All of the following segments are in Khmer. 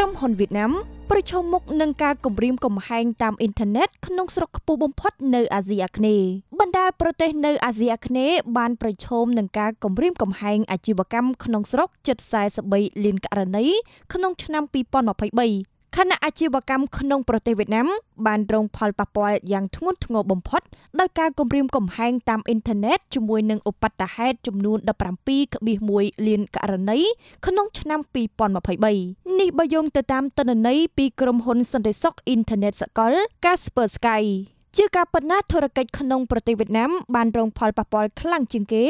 ក្រុមហ៊ុនវៀតណាមប្រឈមមុខនឹងការគំរាមកំហែងតាមអ៊ីនធឺណិតក្នុងស្រុកខ្ពស់បំផុតនៅអាស៊ីអាគ្នេយ៍បណ្ដាប្រទេសនៅអាស៊ីអាគ្នេយ៍បានប្រឈមនឹងការគំរាមកំហែងអាជីវកម្មក្នុងស្រុកជិត43លានករណីក្នុងឆ្នាំ2023ខណៈអាជីវកម្មក្នុងប្រទេសវៀតណាមបានរងផលប៉ះពាល់យ៉ាងធ្ងន់ធ្ងរបំផុតដោយការគំរាមកំហែងតាមអ៊ីនធឺណិតជាមួយនឹងឧបតហេតុចំនួន17.1លានករណីក្នុងឆ្នាំ2023នេះបើយោងទៅតាមទិន្នន័យពីក្រុមហ៊ុនសន្តិសុខអ៊ីនធឺណិតសកល Kaspersky ជាការពិតណាស់ធុរកិច្ចក្នុងប្រទេសវៀតណាមបានរងផលប៉ះពាល់ខ្លាំងជាងគេ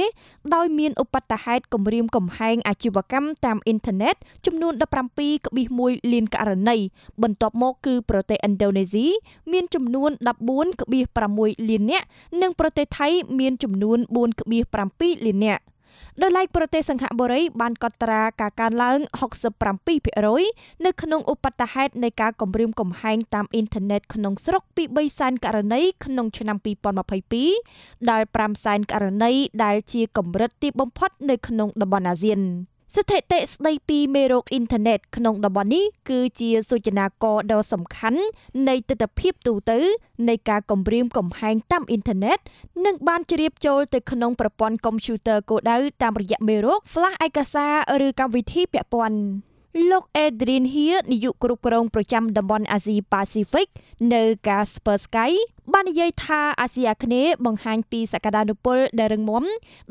ដោយមានឧបតហេតុគំរាមកំហែងអាជីវកម្មតាមអ៊ីនធឺណិតចំនួន17.1លានករណីបន្ទាប់មកគឺប្រទេសឥណ្ឌូនេស៊ីមានចំនួន14.6លាននាក់និងប្រទេសថៃ មានចំនួន4.7លាននាក់ដោយឡែកប្រទេសសង្ហបុរីបានកត់ត្រាការកើនឡើង67%នៅក្នុងឧបតហេតុនៃការគំរាមកំហែងតាមអ៊ីនធឺណិតក្នុងស្រុកពី3សែនករណីក្នុងឆ្នាំ2022ដល់5សែនករណីដែលជាកម្រិតទីបំផុតនៅក្នុងតំបន់អាស៊ាន។ស្ថិតិស្ដីពីមេរោគអ៊ីនធឺណិតក្នុងតំបន់នេះគឺជាសូចនាករដ៏សំខាន់នៃទិដ្ឋភាពទូទៅនៃការគំរាមកំហែងតាមអ៊ីនធឺណិតនិងបានជ្រាបចូលទៅក្នុងប្រព័ន្ធកុំព្យូទ័រគោលដៅតាមរយៈមេរោគ flash ឯកសារឬកម្មវិធីពាក់ព័ន្ធ។លោកអេដ្រៀនហៀនាយកគ្រប់គ្រងប្រចាំតំបន់អាស៊ីប៉ាស៊ីហ្វិកនៅកាស្ពើស្កៃបាននិយាយថាអាស៊ីអាគ្នេយ៍បង្ហាញពីសក្តានុពលដែលរឹងមាំ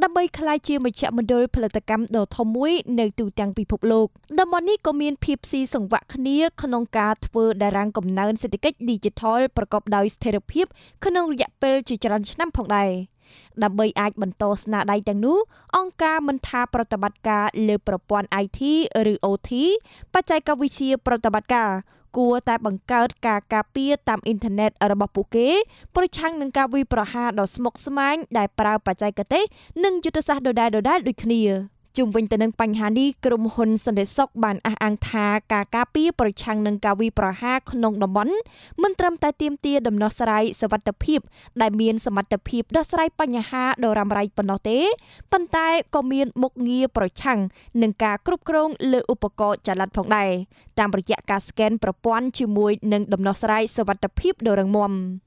ដើម្បីក្លាយជាមជ្ឈមណ្ឌលផលិតកម្មដ៏ធំមួយនៅទូទាំងពិភពលោកតំបន់នេះក៏មានភាពស៊ីសង្វាក់គ្នាក្នុងការធ្វើតារាងកំណើនសេដ្ឋកិច្ច Digital ប្រកបដោយស្ថិរភាពក្នុងរយៈពេលជាច្រើនឆ្នាំផងដែរដើម្បីអាចបន្តស្នាដៃទាំងនោះអង្គការមិនថាប្រតិបត្តិការលើប្រព័ន្ធ IT ឬ OT បច្ចេកវិទ្យាប្រតិបត្តិការគួរតែបង្កើតការការពារតាមអ៊ីនធឺណិតរបស់ពួកគេប្រឆាំងនឹងការវាយប្រហារដ៏ស្មុគស្មាញដែលប្រើបច្ចេកទេសនិងយុទ្ធសាស្ត្រដដែលៗដូចគ្នា។ជុំវិញទៅនឹងបញ្ហានេះក្រុមហ៊ុនសន្តិសុខបានអះអាងថាការការពារប្រឆាំងនឹងការវាយប្រហារក្នុងតំបន់ មិនត្រឹមតែទាមទារដំណោះស្រាយសវត្ថិភាពដែលមានសមត្ថភាពដោះស្រាយបញ្ហាដ៏រ៉ាំរ៉ៃប៉ុណ្ណោះទេប៉ុន្តែក៏មានមុខងារប្រឆាំងនឹងការគ្រប់គ្រងលើឧបករណ៍ចល័តផងដែរតាមរយៈការស្កេនប្រព័ន្ធជាមួយនឹងដំណោះស្រាយសវត្ថិភាពដ៏រឹងមាំ។